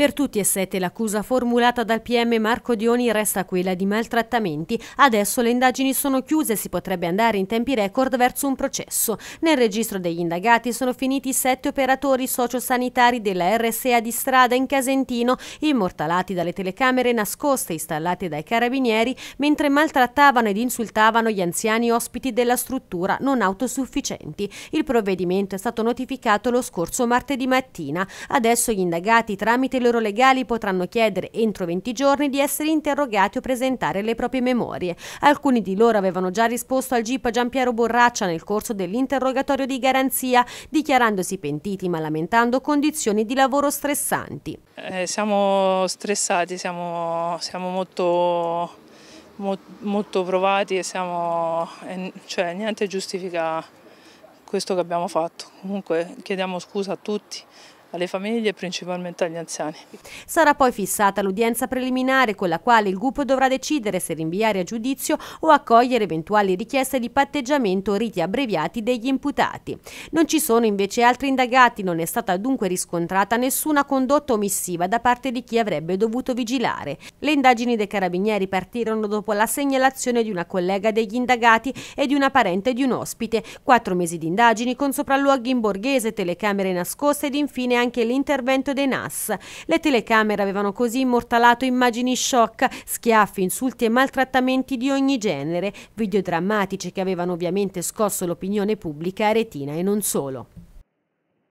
Per tutti e sette l'accusa formulata dal PM Marco Dioni resta quella di maltrattamenti. Adesso le indagini sono chiuse e si potrebbe andare in tempi record verso un processo. Nel registro degli indagati sono finiti sette operatori sociosanitari della RSA di strada in Casentino, immortalati dalle telecamere nascoste installate dai carabinieri mentre maltrattavano ed insultavano gli anziani ospiti della struttura non autosufficienti. Il provvedimento è stato notificato lo scorso martedì mattina. Adesso gli indagati tramite lo loro legali potranno chiedere entro 20 giorni di essere interrogati o presentare le proprie memorie. Alcuni di loro avevano già risposto al GIP Giampiero Borraccia nel corso dell'interrogatorio di garanzia, dichiarandosi pentiti ma lamentando condizioni di lavoro stressanti. Eh, siamo stressati, siamo, siamo molto, mo, molto, provati e siamo, cioè, niente giustifica questo che abbiamo fatto. Comunque chiediamo scusa a tutti alle famiglie e principalmente agli anziani. Sarà poi fissata l'udienza preliminare con la quale il gruppo dovrà decidere se rinviare a giudizio o accogliere eventuali richieste di patteggiamento o riti abbreviati degli imputati. Non ci sono invece altri indagati, non è stata dunque riscontrata nessuna condotta omissiva da parte di chi avrebbe dovuto vigilare. Le indagini dei carabinieri partirono dopo la segnalazione di una collega degli indagati e di una parente di un ospite. Quattro mesi di indagini con sopralluoghi in borghese, telecamere nascoste ed infine neanche l'intervento dei NAS. Le telecamere avevano così immortalato immagini shock, schiaffi, insulti e maltrattamenti di ogni genere, video drammatici che avevano ovviamente scosso l'opinione pubblica aretina e non solo.